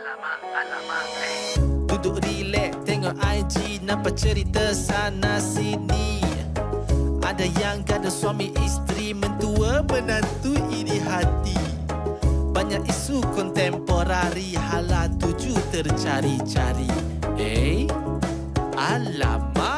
alamak, alamak. Eh. Duduk relax, tengok IG, nampak cerita sana sini. Ada yang kada suami isteri, mentua menantu ini hati. Banyak isu kontemporari, hala tuju tercari-cari. Eh, alamak.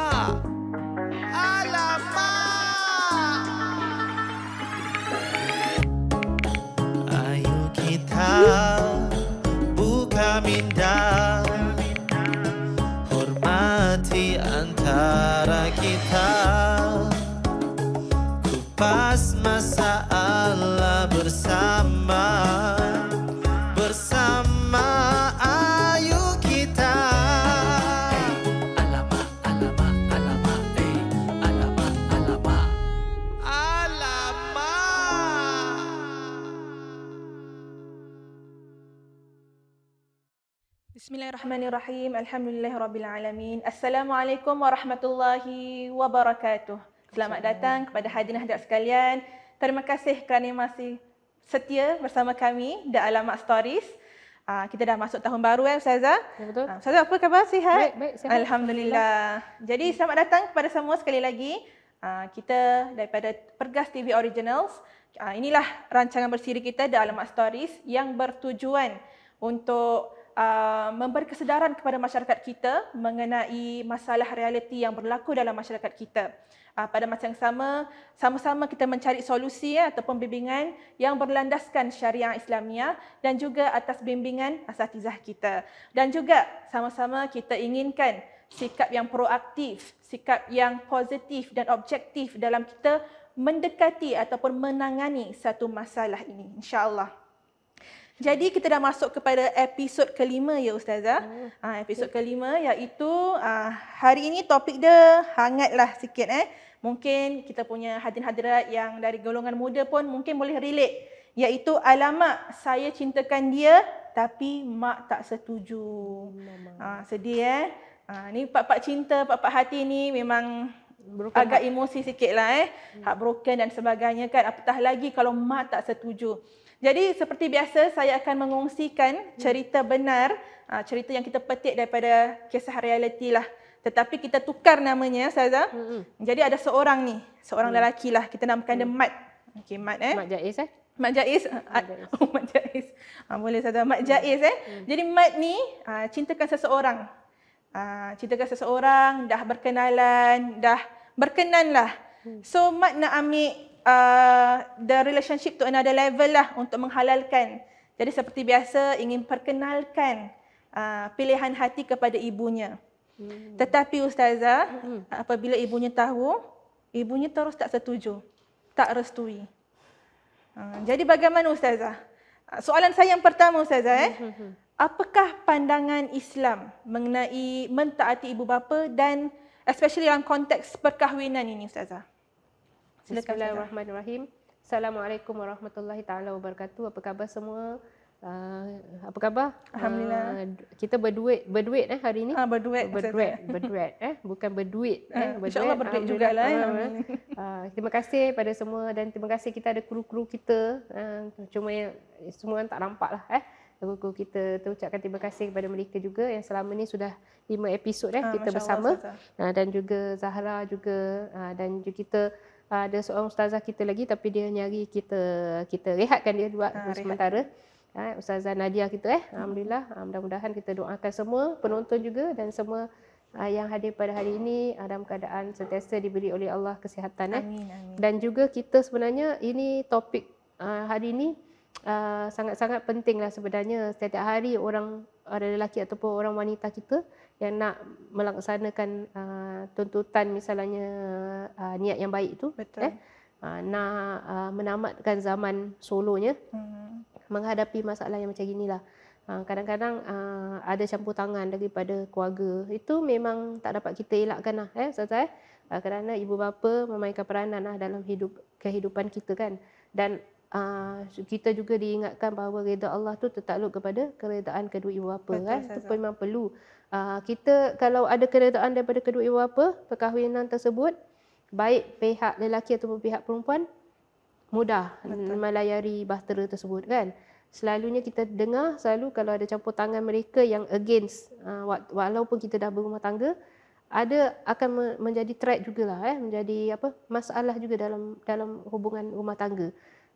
Bismillahirrahmanirrahim. Alamin. Assalamualaikum warahmatullahi wabarakatuh. Selamat datang kepada hadirin hadirat sekalian. Terima kasih kerana masih setia bersama kami di Alamak Stories. Ah, kita dah masuk tahun baru ya Ustazah. Ya betul. Ah, Ustazah apa khabar? Sihat? Baik, baik. Sihat. Alhamdulillah. Jadi selamat datang kepada semua sekali lagi. Ah, kita daripada Pergas TV Originals. Inilah rancangan bersiri kita di Alamak Stories yang bertujuan untuk uh, memberi kesedaran kepada masyarakat kita mengenai masalah realiti yang berlaku dalam masyarakat kita. Uh, pada masa yang sama, sama-sama kita mencari solusi ya, ataupun bimbingan yang berlandaskan syariah islamia dan juga atas bimbingan asatizah kita. Dan juga sama-sama kita inginkan sikap yang proaktif, sikap yang positif dan objektif dalam kita mendekati ataupun menangani satu masalah ini insyaallah jadi kita dah masuk kepada episod kelima ya ustazah. Hmm. Ha episod okay. kelima iaitu uh, hari ini topik dia hangatlah sikit eh. Mungkin kita punya hadirin hadirat yang dari golongan muda pun mungkin boleh relate iaitu alamak saya cintakan dia tapi mak tak setuju. Ha, sedih eh. Ha ni pak-pak cinta, pak-pak hati ni memang Broken agak heart. emosi sikit lah eh. Hmm. Heartbroken dan sebagainya kan. Apatah lagi kalau mak tak setuju. Jadi seperti biasa saya akan mengongsikan cerita benar, ah, cerita yang kita petik daripada kisah realiti lah. Tetapi kita tukar namanya saja Jadi ada seorang ni, seorang mm. lelaki lah kita namakan hmm. dia mm. Mat. Okey Mat eh. Mat Jaiz eh. Mat Jaiz. Mm, ah, Mat Oh, Mat Jaiz. Ha, ah, boleh saja Mat Jaiz eh. Jadi Mat ni cintakan seseorang. cintakan seseorang, dah berkenalan, dah berkenan lah. So Mat nak ambil Uh, the relationship to another level lah untuk menghalalkan. Jadi seperti biasa ingin perkenalkan uh, pilihan hati kepada ibunya. Hmm. Tetapi ustazah hmm. apabila ibunya tahu, ibunya terus tak setuju, tak restui. Uh, jadi bagaimana ustazah? Uh, soalan saya yang pertama ustazah eh. Hmm, hmm, hmm. Apakah pandangan Islam mengenai mentaati ibu bapa dan especially dalam konteks perkahwinan ini ustazah? Bismillahirrahmanirrahim. Assalamualaikum warahmatullahi taala wabarakatuh. Apa khabar semua? Uh, apa khabar? Alhamdulillah. Uh, kita berduit berduit eh hari ini. Ha, berduit. Berduit, berduit eh bukan berduit eh. Ha, berduit. InsyaAllah berduit juga lah. Eh, uh, uh, terima kasih pada semua dan terima kasih kita ada kru-kru kita. Uh, cuma yang semua tak nampak lah eh. Kru-kru kita terucapkan terima kasih kepada mereka juga yang selama ni sudah lima episod eh uh, kita bersama. Uh, dan juga Zahra juga uh, dan juga kita Ah, ada seorang ustazah kita lagi tapi dia nyari kita kita rehatkan dia dua ah, ha, sementara. Ha, ustazah Nadia kita eh. Hmm. Alhamdulillah. Ha, mudah-mudahan kita doakan semua penonton juga dan semua ha, yang hadir pada hari ini dalam keadaan sentiasa diberi oleh Allah kesihatan eh. Amin, amin. Dan juga kita sebenarnya ini topik ha, hari ini ha, sangat-sangat pentinglah sebenarnya setiap hari orang ada lelaki ataupun orang wanita kita yang nak melaksanakan uh, tuntutan misalnya uh, niat yang baik itu, Betul. eh uh, nak uh, menamatkan zaman solonya hmm. menghadapi masalah yang macam ginilah uh, kadang-kadang uh, ada campur tangan daripada keluarga itu memang tak dapat kita elakkanlah eh ustaz eh. uh, kerana ibu bapa memainkan peranan lah dalam hidup kehidupan kita kan dan uh, kita juga diingatkan bahawa reda Allah tu tertakluk kepada keredaan kedua ibu bapa Betul, kan itu memang perlu uh, kita kalau ada keredaan daripada kedua ibu bapa perkahwinan tersebut baik pihak lelaki ataupun pihak perempuan mudah Betul. melayari bahtera tersebut kan selalunya kita dengar selalu kalau ada campur tangan mereka yang against ah, walaupun kita dah berumah tangga ada akan menjadi threat jugalah eh menjadi apa masalah juga dalam dalam hubungan rumah tangga.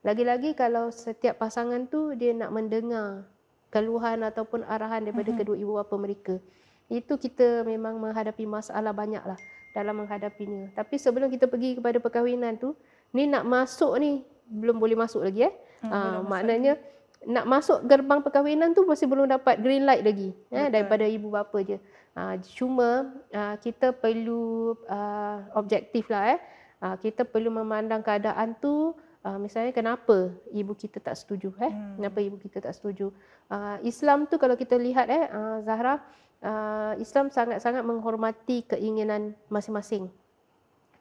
Lagi-lagi kalau setiap pasangan tu dia nak mendengar keluhan ataupun arahan daripada mm-hmm. kedua ibu bapa mereka. Itu kita memang menghadapi masalah banyaklah dalam menghadapinya. Tapi sebelum kita pergi kepada perkahwinan tu, ni nak masuk ni belum boleh masuk lagi eh. Hmm, uh, maknanya nak masuk gerbang perkahwinan tu masih belum dapat green light lagi eh daripada ibu bapa je. Uh, cuma uh, kita perlu uh, objektif lah eh. Uh, kita perlu memandang keadaan tu uh, misalnya kenapa ibu kita tak setuju eh hmm. kenapa ibu kita tak setuju uh, Islam tu kalau kita lihat eh uh, Zahra uh, Islam sangat-sangat menghormati keinginan masing-masing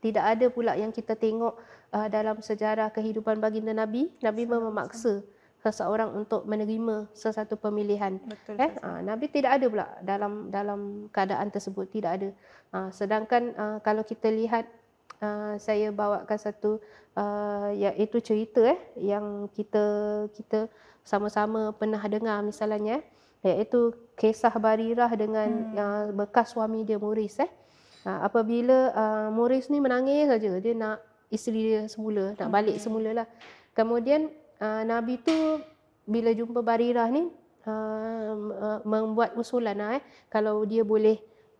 tidak ada pula yang kita tengok uh, dalam sejarah kehidupan baginda Nabi Nabi memaksa seseorang untuk menerima sesuatu pemilihan. Betul, eh ha, Nabi tidak ada pula dalam dalam keadaan tersebut tidak ada. Ha, sedangkan uh, kalau kita lihat Ah, saya bawakan satu uh, ah, iaitu ya, cerita eh yang kita kita sama-sama pernah dengar misalnya eh iaitu kisah Barirah dengan hmm. uh, bekas suami dia Muris eh uh, apabila uh, Muris ni menangis saja dia nak isteri dia semula nak balik semula lah kemudian uh, Nabi tu bila jumpa Barirah ni uh, uh, membuat usulan lah, eh kalau dia boleh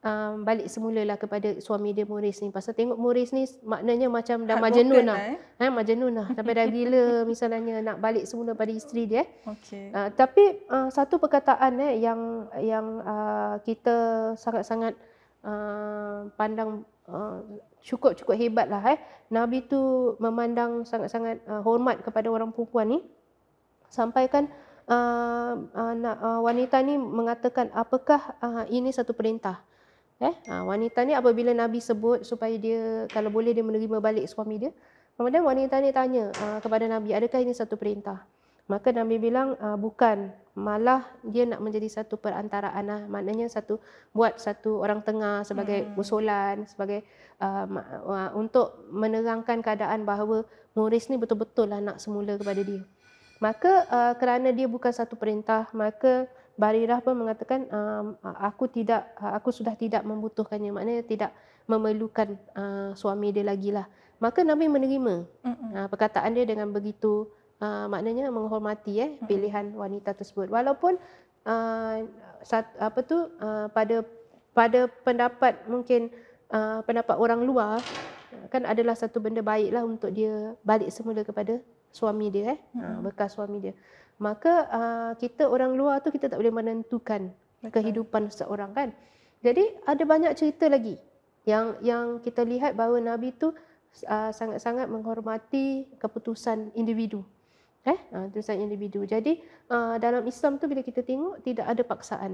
um, balik semula lah kepada suami dia Muris ni. Pasal tengok Muris ni maknanya macam dah majenun lah. Eh? Ha, majenun lah. Sampai dah gila misalnya nak balik semula pada isteri dia. Eh? Okay. Uh, ha, tapi uh, satu perkataan eh, yang yang uh, kita sangat-sangat uh, pandang uh, cukup-cukup hebat lah. Eh? Nabi tu memandang sangat-sangat uh, hormat kepada orang perempuan ni. Sampaikan Uh, uh, uh, wanita ni mengatakan apakah uh, ini satu perintah. Eh, ha, wanita ni apabila Nabi sebut supaya dia kalau boleh dia menerima balik suami dia, kemudian wanita ni tanya ha, kepada Nabi, adakah ini satu perintah? Maka Nabi bilang, ha, bukan, malah dia nak menjadi satu perantaraan lah. maknanya satu buat satu orang tengah sebagai hmm. usulan sebagai uh, untuk menerangkan keadaan bahawa Muris ni betul-betul lah nak semula kepada dia. Maka uh, kerana dia bukan satu perintah, maka Barirah pun mengatakan aku tidak aku sudah tidak membutuhkannya maknanya tidak memerlukan suami dia lagi lah maka Nabi menerima mm-hmm. perkataan dia dengan begitu maknanya menghormati eh pilihan wanita tersebut walaupun apa tu pada pada pendapat mungkin pendapat orang luar kan adalah satu benda baiklah untuk dia balik semula kepada suami dia eh hmm. Ah, bekas suami dia maka uh, kita orang luar tu kita tak boleh menentukan Betul. kehidupan seseorang kan jadi ada banyak cerita lagi yang yang kita lihat bahawa nabi tu uh, sangat-sangat menghormati keputusan individu eh keputusan individu jadi uh, dalam Islam tu bila kita tengok tidak ada paksaan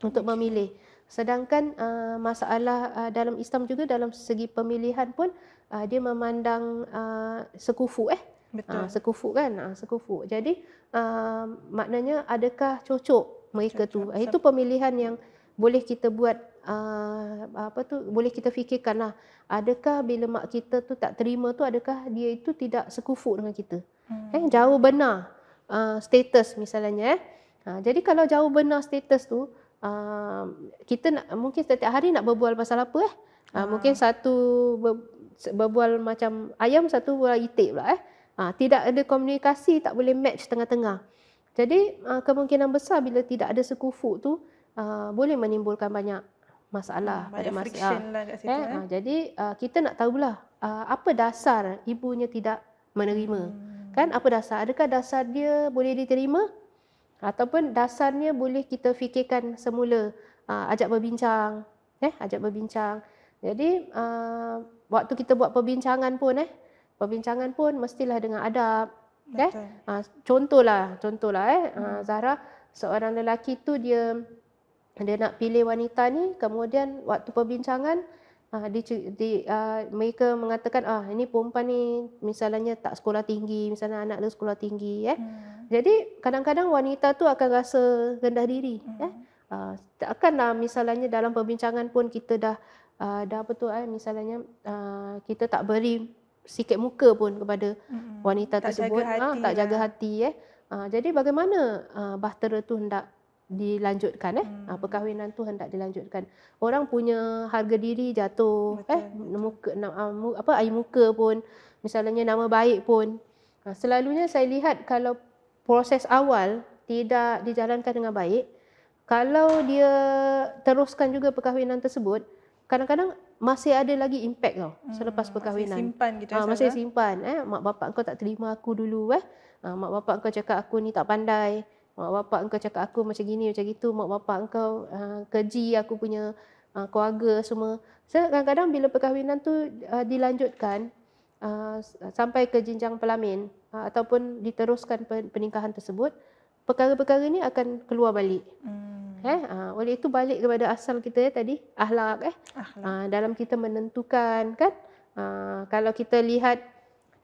untuk memilih sedangkan uh, masalah uh, dalam Islam juga dalam segi pemilihan pun uh, dia memandang uh, sekufu eh Betul. Uh, ah, sekufu kan, uh, ah, sekufu. Jadi uh, maknanya adakah cocok mereka cocok. tu? Itu pemilihan yang boleh kita buat uh, apa tu? Boleh kita fikirkan lah Adakah bila mak kita tu tak terima tu, adakah dia itu tidak sekufu dengan kita? Hmm. Eh, jauh benar uh, status misalnya. Eh. Uh, jadi kalau jauh benar status tu, uh, kita nak, mungkin setiap hari nak berbual pasal apa? Eh? Uh, hmm. Mungkin satu ber, berbual macam ayam satu berbual itik pula eh. Ha, tidak ada komunikasi, tak boleh match tengah-tengah. Jadi uh, kemungkinan besar bila tidak ada sekufu tu uh, boleh menimbulkan banyak masalah. Hmm, banyak pada masa, lah situ. Eh? Ha, eh? Jadi uh, kita nak tahulah uh, apa dasar ibunya tidak menerima. Hmm. Kan apa dasar? Adakah dasar dia boleh diterima? Ataupun dasarnya boleh kita fikirkan semula. Uh, ajak berbincang. Eh? Ajak berbincang. Jadi uh, waktu kita buat perbincangan pun eh, perbincangan pun mestilah dengan adab. Okay? Uh, eh? ah, contohlah, contohlah eh hmm. Zahra seorang lelaki tu dia dia nak pilih wanita ni kemudian waktu perbincangan uh, di, di uh, mereka mengatakan ah ini perempuan ni misalnya tak sekolah tinggi, misalnya anak dia sekolah tinggi eh. Hmm. Jadi kadang-kadang wanita tu akan rasa rendah diri hmm. eh. Uh, tak misalnya dalam perbincangan pun kita dah uh, dah betul eh misalnya uh, kita tak beri sikit muka pun kepada hmm. wanita tak tersebut jaga ha, tak lah. jaga hati eh ha, jadi bagaimana uh, bahtera tu hendak dilanjutkan eh hmm. ha, perkahwinan tu hendak dilanjutkan orang punya harga diri jatuh eh? betul, eh muka betul. Na, uh, apa air muka pun misalnya nama baik pun ha, selalunya saya lihat kalau proses awal tidak dijalankan dengan baik kalau dia teruskan juga perkahwinan tersebut kadang-kadang masih ada lagi impact tau hmm, selepas perkahwinan. Masih simpan gitu. Ha, masih sahaja. simpan. Eh? Mak bapak kau tak terima aku dulu. Eh? Ha, mak bapak kau cakap aku ni tak pandai. Mak bapak kau cakap aku macam gini macam itu. Mak bapak kau uh, keji aku punya uh, keluarga semua. So, kadang-kadang bila perkahwinan tu uh, dilanjutkan uh, sampai ke jenjang pelamin uh, ataupun diteruskan pernikahan tersebut, perkara-perkara ini akan keluar balik. Hmm. Eh, ha, oleh itu balik kepada asal kita ya, tadi, ahlak eh. Ha, dalam kita menentukan kan? Ha, kalau kita lihat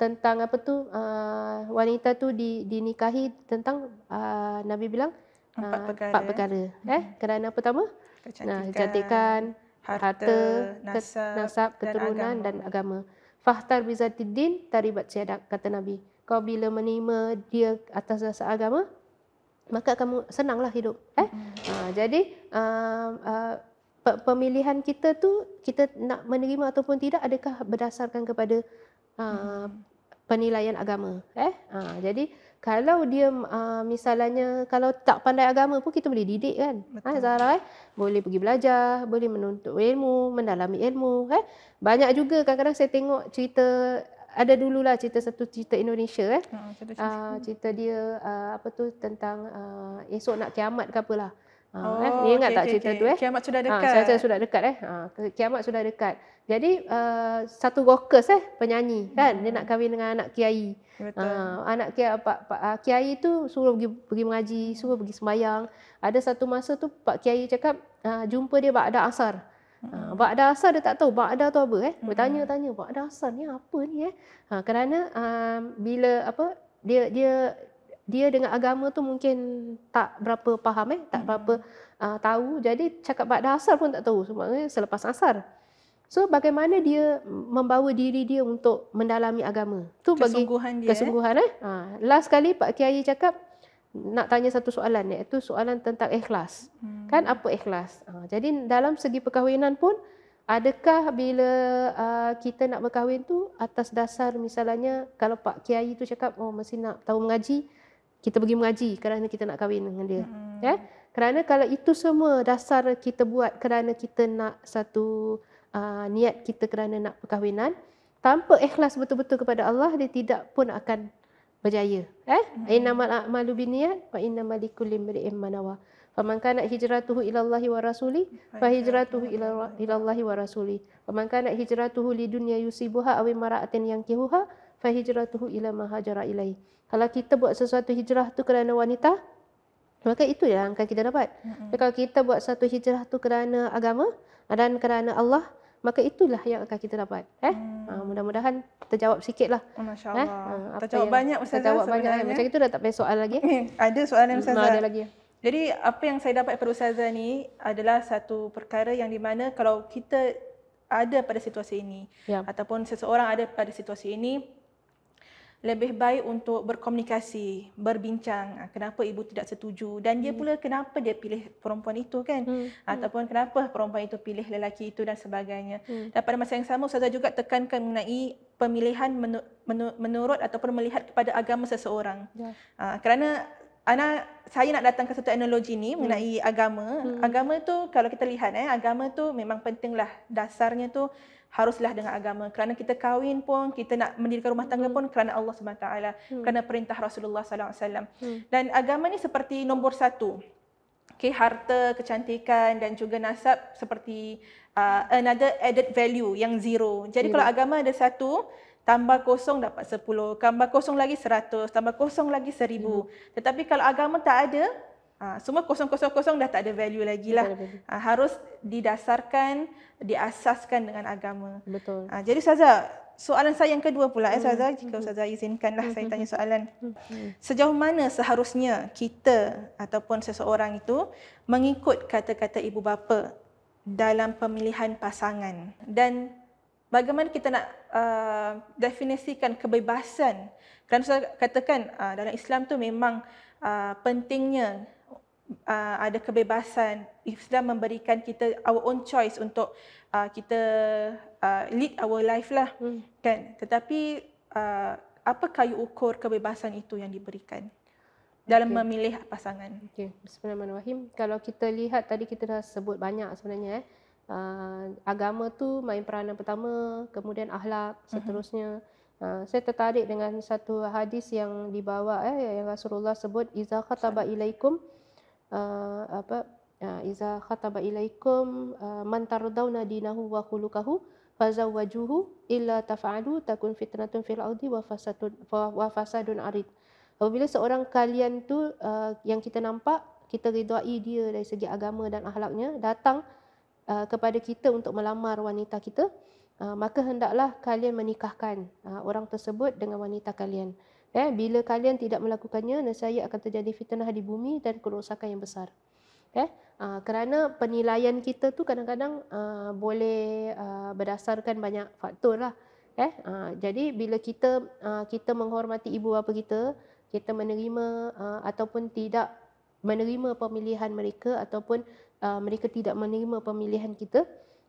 tentang apa tu ha, wanita tu di, dinikahi tentang ha, Nabi bilang empat perkara. Empat ya. perkara eh. Mm-hmm. eh. Kerana apa Kecantikan. Nah, jatikan, harta, harta nasab, nasab keturunan dan agama. agama. Fahtar bizatiddin taribat syadak kata Nabi. Kau bila menerima dia atas dasar agama, maka kamu senanglah hidup eh hmm. uh, jadi uh, uh, pemilihan kita tu kita nak menerima ataupun tidak adakah berdasarkan kepada uh, penilaian agama eh uh, jadi kalau dia uh, misalnya kalau tak pandai agama pun kita boleh didik kan ha, Zara eh? boleh pergi belajar boleh menuntut ilmu mendalami ilmu eh? banyak juga kadang-kadang saya tengok cerita ada dululah cerita satu cerita Indonesia eh. Ha, cerita, ah, hmm. cerita dia uh, apa tu tentang uh, esok nak kiamat ke apalah. Uh, eh. oh, eh. ingat okay, tak okay, cerita okay. tu eh? Kiamat sudah dekat. Ha, saya sudah dekat eh. Ha, kiamat sudah dekat. Jadi uh, satu rockers eh penyanyi kan hmm. dia nak kahwin dengan anak kiai. Betul. anak kiai pak, pak kiai tu suruh pergi pergi mengaji, suruh pergi sembahyang. Ada satu masa tu pak kiai cakap uh, jumpa dia pada asar. Ha, ba'da asar dia tak tahu ba'da tu apa eh. Bertanya-tanya hmm. ba'da asar ni apa ni eh. Ha, kerana um, bila apa dia dia dia dengan agama tu mungkin tak berapa faham eh, tak hmm. berapa uh, tahu. Jadi cakap ba'da asar pun tak tahu sebabnya selepas asar. So bagaimana dia membawa diri dia untuk mendalami agama? Tu bagi kesungguhan dia. Eh? Kesungguhan eh. eh? Ha, last kali Pak Kiai cakap nak tanya satu soalan iaitu soalan tentang ikhlas. Hmm. Kan apa ikhlas? Ha, jadi dalam segi perkahwinan pun adakah bila uh, kita nak berkahwin tu atas dasar misalnya kalau pak kiai tu cakap oh mesti nak tahu mengaji, kita pergi mengaji kerana kita nak kahwin dengan dia. Hmm. Ya. Kerana kalau itu semua dasar kita buat kerana kita nak satu uh, niat kita kerana nak perkahwinan, tanpa ikhlas betul-betul kepada Allah dia tidak pun akan berjaya. Eh? Hmm. Innamal a'malu binniyat wa innamal likulli imrin ma nawa. Faman kana hijratuhu ila Allahi wa rasuli fa hijratuhu ila Allahi wa rasuli. Faman kana hijratuhu li dunya yusibuha aw imra'atin yankihuha fa hijratuhu ila ma hajara ilai. Kalau kita buat sesuatu hijrah tu kerana wanita, maka itu yang akan kita dapat. mm Kalau kita buat satu hijrah tu kerana agama dan kerana Allah, maka itulah yang akan kita dapat eh hmm. uh, mudah-mudahan terjawab sikitlah masyaallah oh, eh? uh, terjawab yang banyak ustazah terjawab banyak eh? macam itu dah tak payah soal lagi eh? ada soalan hmm, ustazah ada lagi jadi apa yang saya dapat daripada ustazah ni adalah satu perkara yang di mana kalau kita ada pada situasi ini ya. ataupun seseorang ada pada situasi ini lebih baik untuk berkomunikasi, berbincang. Ah, kenapa ibu tidak setuju dan dia hmm. pula kenapa dia pilih perempuan itu kan? Hmm. Ah, ataupun kenapa perempuan itu pilih lelaki itu dan sebagainya. Hmm. Dan pada masa yang sama saya juga tekankan mengenai pemilihan menurut atau melihat kepada agama seseorang. Ya. Ah, kerana Ana, saya nak datang ke satu analogi ni hmm. mengenai agama. Hmm. Agama tu kalau kita lihat eh agama tu memang pentinglah dasarnya tu haruslah dengan agama kerana kita kahwin pun kita nak mendirikan rumah tangga hmm. pun kerana Allah SWT hmm. kerana perintah Rasulullah SAW hmm. dan agama ni seperti nombor satu okay, harta, kecantikan dan juga nasab seperti uh, another added value yang zero jadi yeah. Hmm. kalau agama ada satu tambah kosong dapat sepuluh tambah kosong lagi seratus tambah kosong lagi seribu yeah. Hmm. tetapi kalau agama tak ada Ha, semua kosong-kosong-kosong dah tak ada value lagi lah. Ha, harus didasarkan, diasaskan dengan agama. Betul. Ha, jadi Ustazah, soalan saya yang kedua pula eh, hmm. eh Ustazah, jika hmm. Ustazah izinkanlah hmm. saya hmm, tanya hmm. soalan. Sejauh mana seharusnya kita ataupun seseorang itu mengikut kata-kata ibu bapa dalam pemilihan pasangan dan bagaimana kita nak uh, definisikan kebebasan? Kerana saya katakan uh, dalam Islam tu memang uh, pentingnya uh, ada kebebasan Islam memberikan kita our own choice untuk uh, kita uh, lead our life lah hmm. kan tetapi uh, apa kayu ukur kebebasan itu yang diberikan dalam okay. memilih pasangan okey bismillahirrahmanirrahim kalau kita lihat tadi kita dah sebut banyak sebenarnya eh uh, agama tu main peranan pertama kemudian akhlak seterusnya uh-huh. Uh, saya tertarik dengan satu hadis yang dibawa eh yang Rasulullah sebut iza khataba ilaikum uh, apa eh, iza khataba ilaikum eh, man tardawna dinahu wa khuluquhu fazawwajuhu illa taf'alu takun fitnatun fil ardi wa fasadun wa fasadun arid apabila seorang kalian tu uh, yang kita nampak kita ridai dia dari segi agama dan akhlaknya datang uh, kepada kita untuk melamar wanita kita uh, maka hendaklah kalian menikahkan uh, orang tersebut dengan wanita kalian Eh, bila kalian tidak melakukannya, nescaya akan terjadi fitnah di bumi dan kerosakan yang besar. Eh, uh, kerana penilaian kita tu kadang-kadang ha, boleh uh, berdasarkan banyak faktor lah. Eh, uh, jadi bila kita uh, kita menghormati ibu bapa kita, kita menerima uh, ataupun tidak menerima pemilihan mereka ataupun uh, mereka tidak menerima pemilihan kita,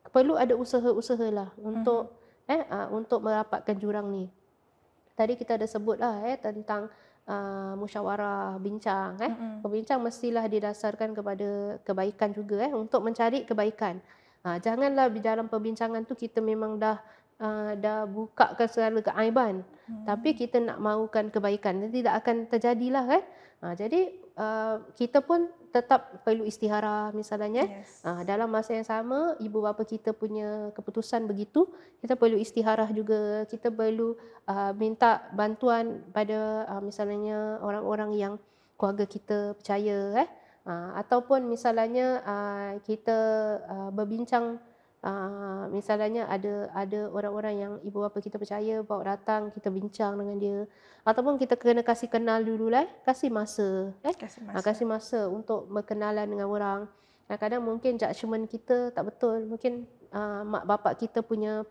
perlu ada usaha-usaha lah untuk hmm. eh uh, untuk merapatkan jurang ni tadi kita ada sebutlah eh tentang uh, musyawarah bincang eh mm-hmm. berbincang mestilah didasarkan kepada kebaikan juga eh untuk mencari kebaikan uh, janganlah di dalam perbincangan tu kita memang dah uh, dah buka ke segala keaiban mm-hmm. tapi kita nak mahukan kebaikan tidak akan terjadilah eh uh, jadi Eh, kita pun tetap perlu istihara misalnya. Eh. Yes. Uh, dalam masa yang sama, ibu bapa kita punya keputusan begitu, kita perlu istihara juga. Kita perlu uh, minta bantuan pada uh, misalnya orang-orang yang keluarga kita percaya. Eh. Uh, ataupun misalnya uh, kita uh, berbincang Ah, misalnya ada ada orang-orang yang ibu bapa kita percaya bawa datang kita bincang dengan dia ataupun kita kena kasih kenal dulu lah eh? kasih masa eh kasih ah, masa. Ha, kasih masa untuk berkenalan dengan orang kadang-kadang mungkin judgement kita tak betul mungkin uh, mak bapa kita punya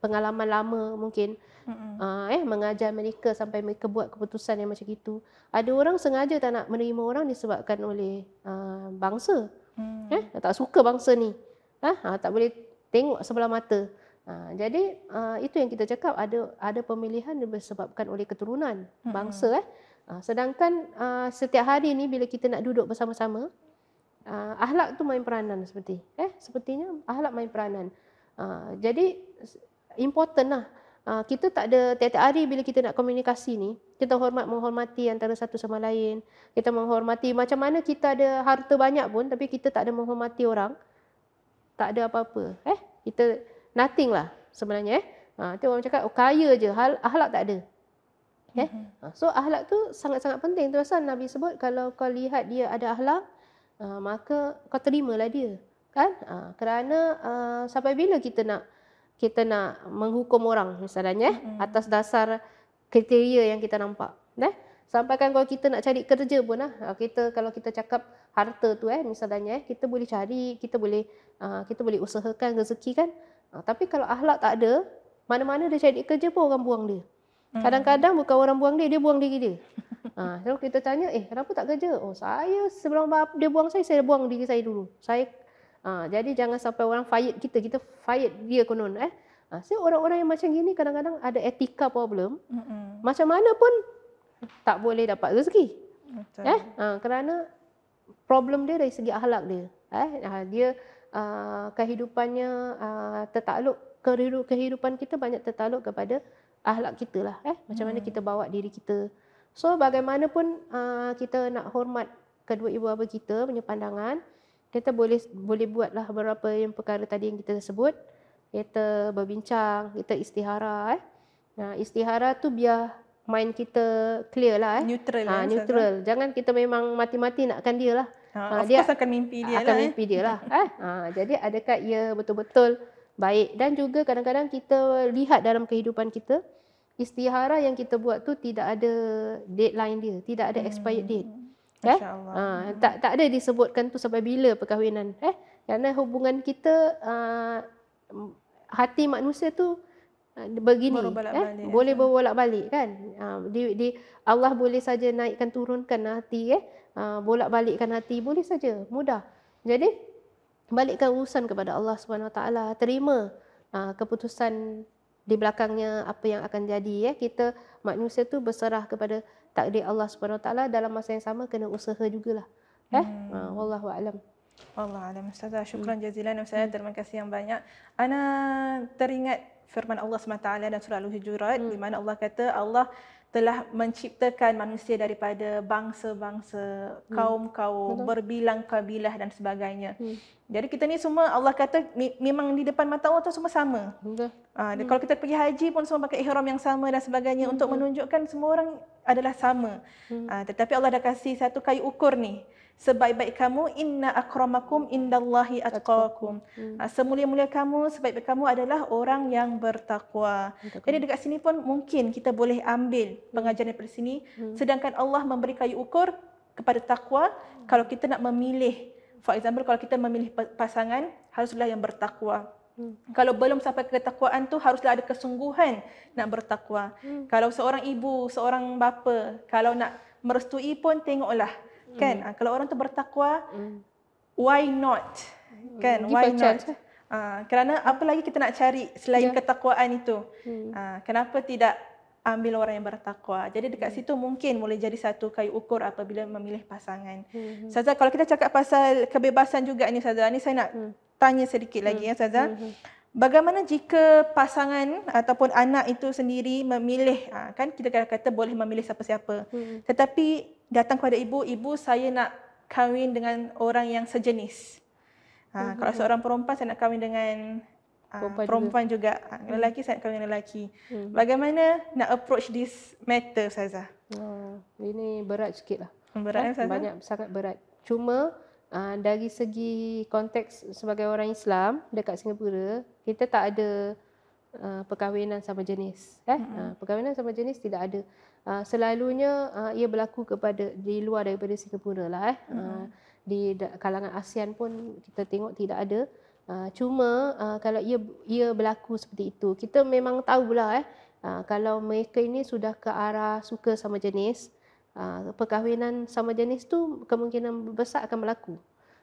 pengalaman lama mungkin uh, eh mengajar mereka sampai mereka buat keputusan yang macam itu ada orang sengaja tak nak menerima orang disebabkan oleh uh, bangsa hmm. eh tak suka bangsa ni ha, tak boleh tengok sebelah mata. Ha, jadi uh, itu yang kita cakap ada ada pemilihan disebabkan oleh keturunan hmm. bangsa. Eh. Ha, sedangkan uh, setiap hari ini bila kita nak duduk bersama-sama, uh, ahlak tu main peranan seperti. Eh, sepertinya ahlak main peranan. Uh, jadi important lah. Uh, kita tak ada tiada hari bila kita nak komunikasi ni, kita hormat menghormati antara satu sama lain. Kita menghormati macam mana kita ada harta banyak pun tapi kita tak ada menghormati orang tak ada apa-apa. Eh, kita nothing lah sebenarnya. Eh, ha, tu orang cakap oh, kaya je, hal, ahlak tak ada. Eh, mm-hmm. so ahlak tu sangat-sangat penting. Tu pasal Nabi sebut kalau kau lihat dia ada ahlak, uh, maka kau terimalah dia. Kan? Ha, kerana uh, sampai bila kita nak kita nak menghukum orang misalnya eh, mm-hmm. atas dasar kriteria yang kita nampak. Eh? Sampaikan kalau kita nak cari kerja pun lah. Kita, kalau kita cakap harta tu eh misalnya eh kita boleh cari kita boleh uh, kita boleh usahakan rezeki kan uh, tapi kalau akhlak tak ada mana-mana dia cari kerja pun orang buang dia hmm. kadang-kadang bukan orang buang dia dia buang diri dia ah uh, so kita tanya eh kenapa tak kerja oh saya sebelum dia buang saya saya buang diri saya dulu saya uh, jadi jangan sampai orang fired kita kita fired dia konon eh uh, so orang-orang yang macam gini kadang-kadang ada etika problem Mm-mm. macam mana pun tak boleh dapat rezeki Betul. eh uh, kerana problem dia dari segi akhlak dia eh dia uh, kehidupannya uh, tertakluk kehidupan kita banyak tertakluk kepada akhlak kita lah eh macam mana hmm. kita bawa diri kita so bagaimanapun uh, kita nak hormat kedua ibu bapa kita punya pandangan kita boleh boleh buatlah beberapa yang perkara tadi yang kita sebut kita berbincang kita istihara eh nah istihara tu biar mind kita clear lah eh. Neutral lah. neutral. Sahaja. Jangan kita memang mati-mati nakkan dia lah. Ha, ha dia course akan mimpi dia akan lah. Akan eh. mimpi eh. dia lah. Eh? Ha, jadi adakah ia betul-betul baik. Dan juga kadang-kadang kita lihat dalam kehidupan kita, istihara yang kita buat tu tidak ada deadline dia. Tidak ada expired hmm. date. Hmm. Eh? Ha, tak, tak ada disebutkan tu sampai bila perkahwinan. Eh? Kerana hubungan kita, uh, hati manusia tu Ha, begini eh, boleh ha. berbolak balik kan ha, di, di Allah boleh saja naikkan turunkan hati eh bolak balikkan hati boleh saja mudah jadi balikkan urusan kepada Allah Subhanahu taala terima keputusan di belakangnya apa yang akan jadi eh kita manusia tu berserah kepada takdir Allah Subhanahu taala dalam masa yang sama kena usaha jugalah eh hmm. wallahu alam wallahu alam ustazah syukran hmm. jazilan ustazah hmm. terima kasih yang banyak ana teringat firman Allah SWT dan surah Al-Hujurat hmm. di mana Allah kata Allah telah menciptakan manusia daripada bangsa-bangsa, hmm. kaum-kaum, Betul. berbilang kabilah dan sebagainya. Hmm. Jadi kita ni semua Allah kata memang di depan mata Allah tu semua sama. Ha, hmm. Ha, kalau kita pergi haji pun semua pakai ihram yang sama dan sebagainya hmm. untuk menunjukkan semua orang adalah sama. Hmm. Ha, tetapi Allah dah kasih satu kayu ukur ni sebaik-baik kamu inna akramakum indallahi atqakum hmm. semulia-mulia kamu sebaik-baik kamu adalah orang yang bertakwa jadi dekat sini pun mungkin kita boleh ambil hmm. pengajaran daripada sini hmm. sedangkan Allah memberi kayu ukur kepada takwa hmm. kalau kita nak memilih for example kalau kita memilih pasangan haruslah yang bertakwa Hmm. Kalau belum sampai ke ketakwaan tu haruslah ada kesungguhan nak bertakwa. Hmm. Kalau seorang ibu, seorang bapa, kalau nak merestui pun tengoklah Kan? Mm. Kan? Uh, kalau orang tu bertakwa, mm. why not? Mm. Kan? Give why not? Chance. Uh, kerana apa lagi kita nak cari selain yeah. ketakwaan itu? Mm. Uh, kenapa tidak ambil orang yang bertakwa? Jadi dekat mm. situ mungkin boleh jadi satu kayu ukur apabila memilih pasangan. hmm Saza, kalau kita cakap pasal kebebasan juga ni Saza, ni saya nak mm. tanya sedikit mm. lagi ya Saza. hmm Bagaimana jika pasangan ataupun anak itu sendiri memilih ah, kan kita kata boleh memilih siapa-siapa. Hmm. Tetapi datang kepada ibu, ibu saya nak kahwin dengan orang yang sejenis. Ah, hmm. kalau seorang perempuan saya nak kahwin dengan perempuan, uh, perempuan juga. juga. Ah, hmm. Lelaki saya nak kahwin dengan lelaki. Hmm. Bagaimana nak approach this matter Saza? Ha, oh, ini berat lah. Berat ha, eh, Saza? Banyak sangat berat. Cuma uh, dari segi konteks sebagai orang Islam dekat Singapura kita tak ada uh, perkahwinan sama jenis eh mm-hmm. uh, perkahwinan sama jenis tidak ada uh, selalunya uh, ia berlaku kepada di luar daripada Singapura lah eh mm-hmm. uh, di kalangan ASEAN pun kita tengok tidak ada uh, cuma uh, kalau ia ia berlaku seperti itu kita memang tahulah eh uh, kalau mereka ini sudah ke arah suka sama jenis Ha, perkahwinan sama jenis tu kemungkinan besar akan berlaku.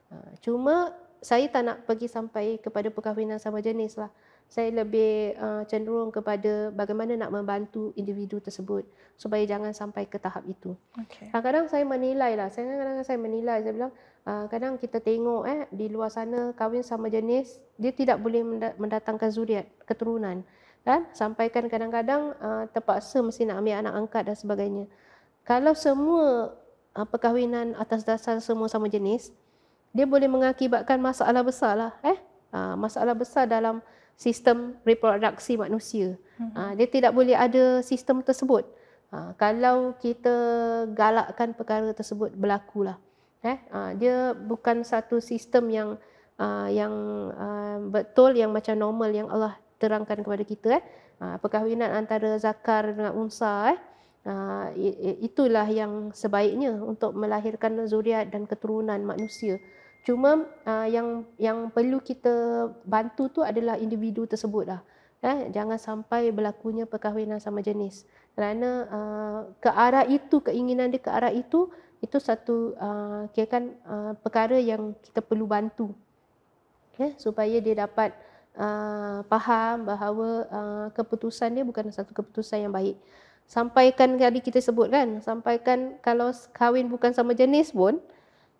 Ha, cuma saya tak nak pergi sampai kepada perkahwinan sama jenis lah. Saya lebih ha, cenderung kepada bagaimana nak membantu individu tersebut supaya jangan sampai ke tahap itu. Okay. Kadang-kadang saya menilai lah. Kadang-kadang saya menilai. Saya bilang kadang kita tengok eh di luar sana kahwin sama jenis dia tidak boleh mendatangkan zuriat keturunan. Kan? Sampaikan kadang-kadang terpaksa mesti nak ambil anak angkat dan sebagainya kalau semua uh, perkahwinan atas dasar semua sama jenis, dia boleh mengakibatkan masalah besar lah, eh? uh, masalah besar dalam sistem reproduksi manusia. Hmm. Uh, dia tidak boleh ada sistem tersebut. Uh, kalau kita galakkan perkara tersebut berlaku eh? uh, dia bukan satu sistem yang uh, yang uh, betul yang macam normal yang Allah terangkan kepada kita. Eh? Uh, perkahwinan antara zakar dengan unsa. Eh? Ah, itulah yang sebaiknya untuk melahirkan zuriat dan keturunan manusia. Cuma ah, yang yang perlu kita bantu tu adalah individu tersebut lah. Eh, jangan sampai berlakunya perkahwinan sama jenis. Kerana uh, ke arah itu, keinginan dia ke arah itu, itu satu uh, kira kan uh, perkara yang kita perlu bantu. Eh, supaya dia dapat uh, faham bahawa uh, keputusan dia bukan satu keputusan yang baik sampaikan tadi kita sebut kan sampaikan kalau kahwin bukan sama jenis pun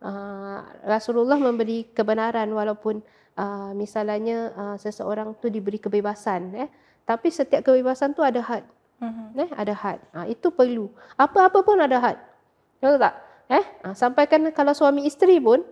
ah, Rasulullah memberi kebenaran walaupun ah, misalnya ah, seseorang tu diberi kebebasan eh tapi setiap kebebasan tu ada had mm-hmm. eh ada had itu perlu apa-apa pun ada had tahu tak eh sampaikan kalau suami isteri pun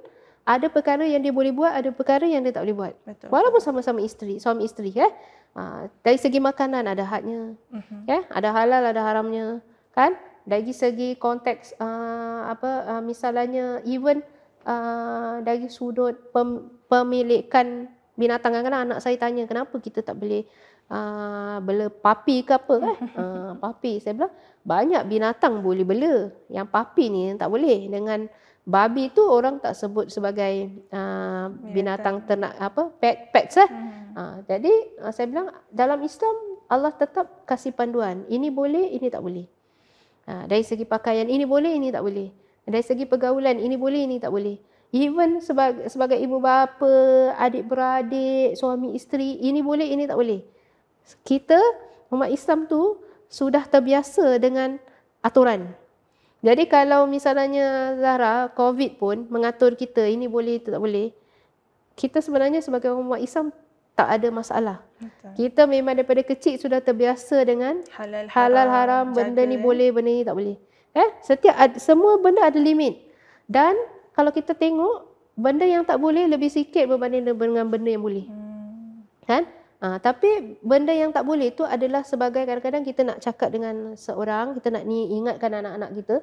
ada perkara yang dia boleh buat ada perkara yang dia tak boleh buat Betul. walaupun sama-sama isteri suami isteri eh Ah, dari segi makanan ada hadnya. Mm-hmm. Ya, ada halal ada haramnya, kan? Dari segi konteks uh, apa uh, misalnya even uh, dari sudut pem, pemilikan binatang kan anak saya tanya kenapa kita tak boleh uh, bela papi ke apa kan? Uh, papi saya bilang banyak binatang boleh bela. Yang papi ni tak boleh dengan babi tu orang tak sebut sebagai uh, binatang ternak apa pet pets lah. Hmm. Uh, jadi uh, saya bilang dalam Islam Allah tetap kasih panduan. Ini boleh, ini tak boleh. Uh, dari segi pakaian ini boleh, ini tak boleh. Dari segi pergaulan ini boleh, ini tak boleh. Even sebagai, sebagai ibu bapa, adik beradik, suami isteri, ini boleh, ini tak boleh. Kita umat Islam tu sudah terbiasa dengan aturan. Jadi kalau misalnya Zahra, COVID pun mengatur kita, ini boleh, itu tak boleh. Kita sebenarnya sebagai orang umat Islam tak ada masalah. Betul. Kita memang daripada kecil sudah terbiasa dengan halal, halal haram, haram benda ni eh. boleh, benda ni tak boleh. Eh, setiap semua benda ada limit. Dan kalau kita tengok, benda yang tak boleh lebih sikit berbanding dengan benda yang boleh. Hmm. Kan? Ha, tapi benda yang tak boleh tu adalah sebagai kadang-kadang kita nak cakap dengan seorang, kita nak ni ingatkan anak-anak kita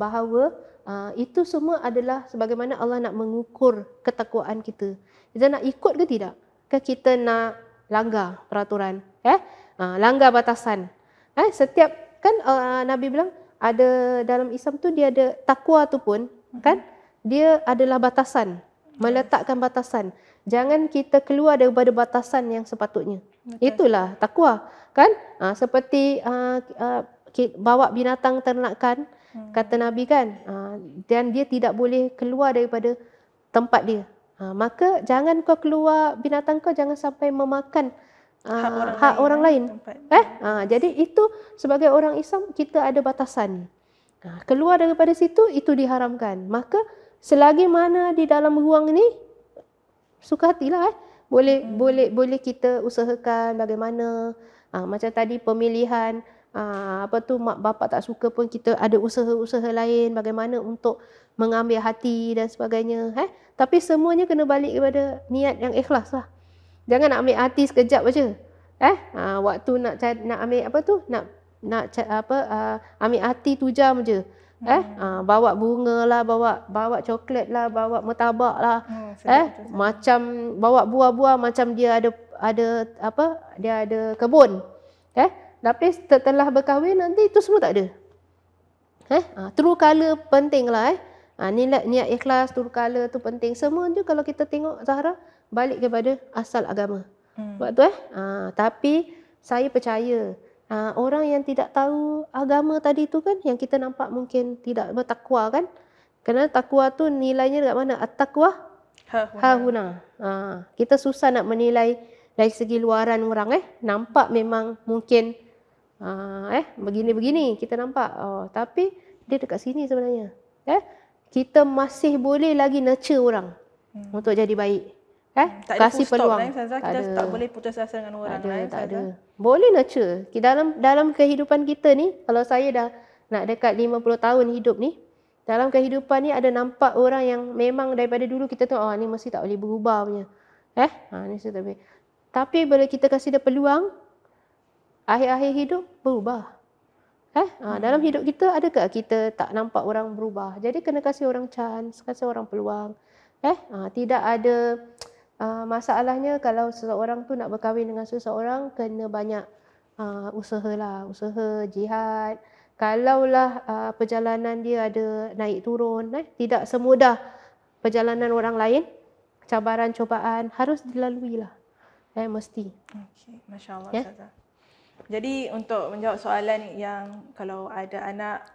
bahawa ha, itu semua adalah sebagaimana Allah nak mengukur ketakwaan kita. Kita nak ikut ke tidak? Ke kita nak langgar peraturan? Eh? Ha, langgar batasan. Eh, setiap kan uh, Nabi bilang ada dalam Islam tu dia ada takwa tu pun kan dia adalah batasan meletakkan batasan jangan kita keluar daripada batasan yang sepatutnya. Betul. Itulah takwa, kan? Ha, seperti uh, uh, bawa binatang ternakan, hmm. kata Nabi kan, ha, dan dia tidak boleh keluar daripada tempat dia. Ha, maka jangan kau keluar binatang kau jangan sampai memakan hak orang hak lain. Orang eh, lain. Eh, ha, jadi itu sebagai orang Islam kita ada batasan. Ha, keluar daripada situ itu diharamkan. Maka selagi mana di dalam ruang ini suka lah eh. Boleh hmm. boleh boleh kita usahakan bagaimana uh, macam tadi pemilihan uh, apa tu mak bapak tak suka pun kita ada usaha-usaha lain bagaimana untuk mengambil hati dan sebagainya eh. Tapi semuanya kena balik kepada niat yang ikhlas lah. Jangan nak ambil hati sekejap aja. Eh, uh, waktu nak nak ambil apa tu? Nak nak apa uh, ambil hati tu jam je eh hmm. uh, bawa bunga lah bawa bawa coklat lah bawa metabak lah hmm, eh betul macam bawa buah-buah macam dia ada ada apa dia ada kebun eh tapi setelah berkahwin nanti itu semua tak ada eh uh, true color penting lah eh uh, ah, niat, niat ikhlas true color tu penting semua tu kalau kita tengok Zahra balik kepada asal agama hmm. waktu eh uh, tapi saya percaya Ah, orang yang tidak tahu agama tadi tu kan yang kita nampak mungkin tidak bertakwa kan kerana takwa tu nilainya dekat mana at-taqwa ha huna ha, ha kita susah nak menilai dari segi luaran orang eh nampak memang mungkin uh, eh begini-begini kita nampak oh tapi dia dekat sini sebenarnya eh kita masih boleh lagi nurture orang hmm. untuk jadi baik Eh, tak kasih ada full peluang. Stop, Sanzah, tak kita tak boleh putus asa dengan orang tak ada, lain. Tak ada. Boleh nurture. Dalam dalam kehidupan kita ni, kalau saya dah nak dekat 50 tahun hidup ni, dalam kehidupan ni ada nampak orang yang memang daripada dulu kita tengok, oh ni mesti tak boleh berubah punya. Eh, ha, ni saya tak boleh. Tapi bila kita kasih dia peluang, akhir-akhir hidup berubah. Eh, ha, hmm. dalam hidup kita ada adakah kita tak nampak orang berubah? Jadi kena kasih orang chance, kasih orang peluang. Eh, ha, tidak ada Uh, masalahnya kalau seseorang tu nak berkahwin dengan seseorang kena banyak uh, usaha lah, usaha jihad. Kalaulah uh, perjalanan dia ada naik turun, eh, tidak semudah perjalanan orang lain, cabaran cobaan harus dilalui lah. Eh, mesti. Okay. Masya Allah. Yeah? Ya? Jadi untuk menjawab soalan yang kalau ada anak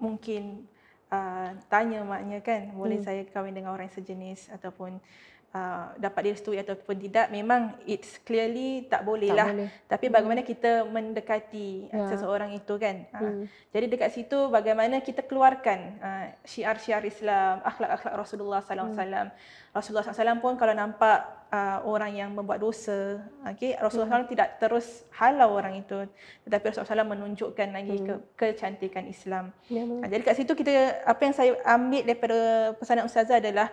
mungkin uh, tanya maknya kan, boleh hmm. saya kahwin dengan orang sejenis ataupun Uh, dapat direstui ataupun tidak memang it's clearly tak boleh tak lah boleh. tapi hmm. bagaimana hmm. kita mendekati uh, ya. seseorang itu kan uh, hmm. jadi dekat situ bagaimana kita keluarkan syiar-syiar Islam akhlak-akhlak Rasulullah sallallahu alaihi hmm. wasallam Rasulullah sallallahu pun kalau nampak orang yang membuat dosa okey Rasulullah hmm. tidak terus halau orang itu tetapi Rasulullah Sallam menunjukkan lagi hmm. ke kecantikan Islam ya. jadi dekat situ kita apa yang saya ambil daripada pesanan ustazah adalah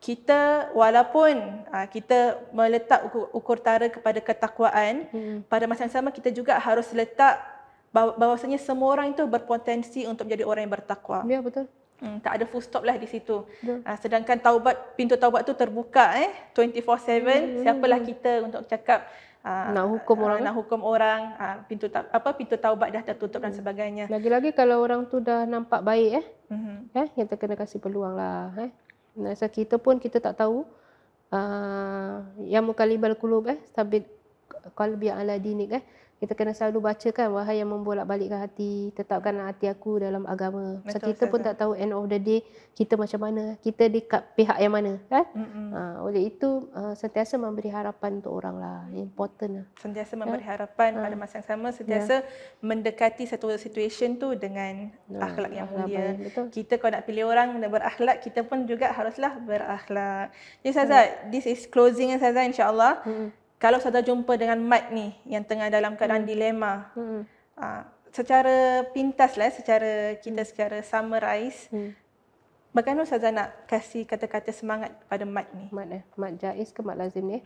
kita walaupun uh, kita meletak ukur, ukur tara kepada ketakwaan hmm. pada masa yang sama kita juga harus letak bahawasanya semua orang itu berpotensi untuk menjadi orang yang bertakwa. Ya betul. Hmm, tak ada full stop lah di situ. Ha, sedangkan taubat pintu taubat tu terbuka eh 24/7 hmm, siapalah kita untuk cakap Aa, ah, nak hukum aa, orang nak eh? hukum orang aa, pintu ta- apa pintu taubat dah tertutup hmm. dan sebagainya lagi-lagi kalau orang tu dah nampak baik eh mm-hmm. eh kita kena kasih peluanglah, eh Nah, so kita pun kita tak tahu uh, yang mukalibal kulub eh sabit qalbi ala dinik eh kita kena selalu baca kan wahai yang membolak balikkan hati tetapkan hati aku dalam agama Betul, kita sahaja. pun tak tahu end of the day kita macam mana kita dekat pihak yang mana kan mm-hmm. ha, oleh itu uh, sentiasa memberi harapan untuk orang lah important lah sentiasa ya? memberi harapan ha? pada masa yang sama sentiasa ya. mendekati satu situasi tu dengan ha, akhlak yang mulia ya. kita kalau nak pilih orang nak berakhlak kita pun juga haruslah berakhlak jadi Sazat ya. ha. this is closing Sazat insyaAllah mm-hmm kalau saya jumpa dengan Mat ni yang tengah dalam keadaan hmm. dilema. Hmm. Uh, secara pintas lah, secara kita secara summarize. Hmm. Bagaimana saya nak kasih kata-kata semangat pada Mat ni? Mat eh? Mat Jais ke Mat Lazim ni? Eh?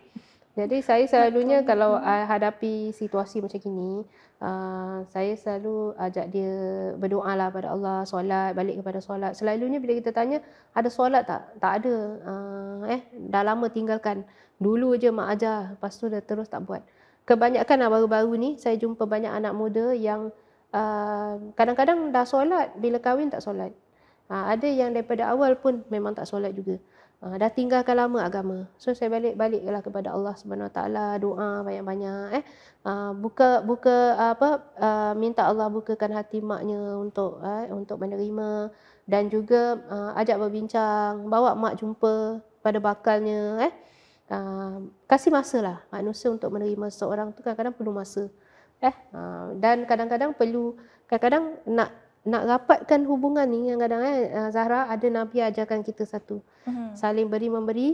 Jadi saya selalunya Betul. kalau uh, hadapi situasi macam gini, uh, saya selalu ajak dia berdoa lah pada Allah, solat, balik kepada solat. Selalunya bila kita tanya, ada solat tak? Tak ada. Uh, eh, dah lama tinggalkan. Dulu je mak ajar, lepas tu dah terus tak buat. Kebanyakan lah baru-baru ni, saya jumpa banyak anak muda yang uh, kadang-kadang dah solat, bila kahwin tak solat. Uh, ada yang daripada awal pun memang tak solat juga. Ha, dah tinggalkan lama agama. So saya balik-baliklah kepada Allah Subhanahu taala doa banyak-banyak eh. Ha, buka buka apa ha, minta Allah bukakan hati maknya untuk eh, untuk menerima dan juga ha, ajak berbincang, bawa mak jumpa pada bakalnya eh. Ha, kasih masalah manusia untuk menerima seorang tu kadang-kadang perlu masa eh. Ha, dan kadang-kadang perlu kadang-kadang nak nak rapatkan hubungan ni yang kadang kadang eh, eh, Zahra ada Nabi ajarkan kita satu. Hmm. Saling beri memberi.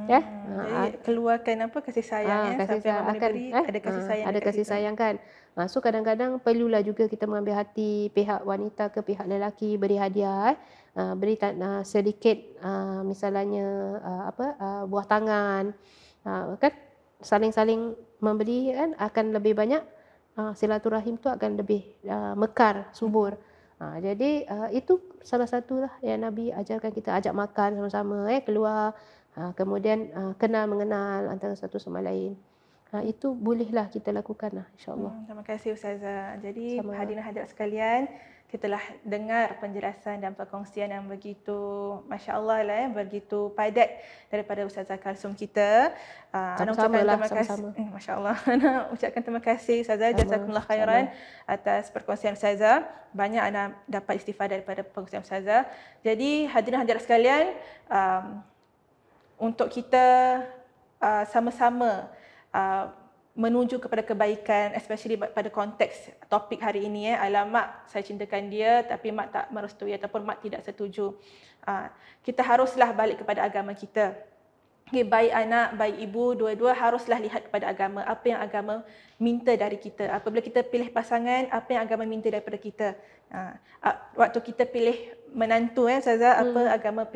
Hmm. Eh? Jadi, uh, keluarkan apa kasih sayang uh, ya. Kasih sayang akan, beri, eh? ada kasih sayang. Uh, ada, kasih, kasih sayang kan. Uh, so kadang-kadang perlulah juga kita mengambil hati pihak wanita ke pihak lelaki beri hadiah eh. Uh, beri uh, sedikit uh, misalnya uh, apa uh, buah tangan. Uh, kan saling-saling memberi kan akan lebih banyak uh, silaturahim tu akan lebih uh, mekar, subur. Hmm. Ha, jadi uh, itu salah satu lah yang Nabi ajarkan kita ajak makan sama-sama, eh, keluar, ha, kemudian uh, kenal mengenal antara satu sama lain. Ha, itu bolehlah kita lakukan lah, insyaAllah. Hmm, terima kasih Ustazah. Jadi hadirin hadirat sekalian, kita telah dengar penjelasan dan perkongsian yang begitu Masya Allah lah ya, begitu padat daripada Ustaz Zakar kita. Ah, sama ucapkan lah, terima kasih. Eh, Masya Allah. Ana ucapkan terima kasih Ustaz Jazakumullah khairan atas perkongsian Ustaz Banyak anak dapat istifah daripada perkongsian Ustaz Jadi hadirin hadirat sekalian, um, untuk kita uh, sama-sama uh, menuju kepada kebaikan especially pada konteks topik hari ini eh alamak saya cintakan dia tapi mak tak merestui ataupun mak tidak setuju ah, kita haruslah balik kepada agama kita okay, baik anak baik ibu dua-dua haruslah lihat kepada agama apa yang agama minta dari kita apabila kita pilih pasangan apa yang agama minta daripada kita ah, ah, waktu kita pilih menantu eh saza apa hmm. agama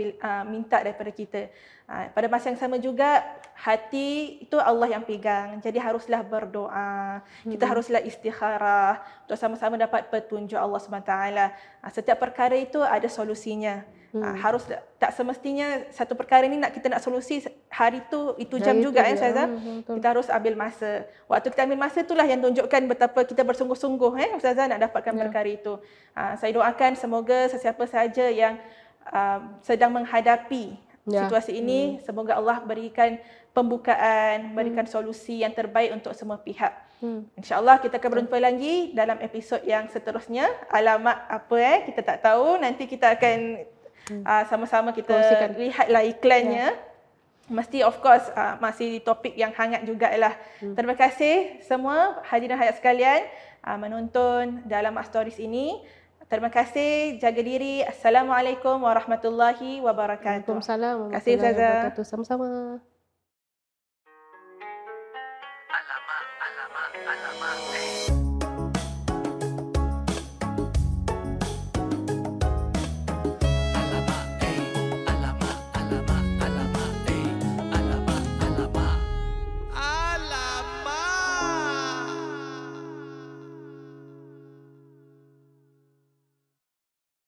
minta daripada kita Ha, pada masa yang sama juga hati itu Allah yang pegang. Jadi haruslah berdoa. Kita hmm. haruslah istikharah untuk sama-sama dapat petunjuk Allah SWT. Ha, setiap perkara itu ada solusinya. Ha, hmm. harus tak semestinya satu perkara ini nak kita nak solusi hari tu itu ya, jam ya, juga itu, eh saya. Ya, hmm, kita harus ambil masa. Waktu kita ambil masa itulah yang tunjukkan betapa kita bersungguh-sungguh eh ustazah nak dapatkan ya. perkara itu. Ha, saya doakan semoga sesiapa saja yang Uh, sedang menghadapi ya. situasi ini. Hmm. Semoga Allah berikan pembukaan, berikan hmm. solusi yang terbaik untuk semua pihak. Hmm. InsyaAllah kita akan berjumpa lagi dalam episod yang seterusnya. Alamak apa eh, kita tak tahu. Nanti kita akan hmm. uh, sama-sama kita Kongsikan. lihatlah iklannya. Ya. Mesti of course uh, masih di topik yang hangat juga Hmm. Terima kasih semua hadirin hayat sekalian uh, menonton dalam Mak Stories ini. Terima kasih, jaga diri. Assalamualaikum warahmatullahi wabarakatuh. Assalamualaikum. Terima kasih Ustazah. Sama-sama.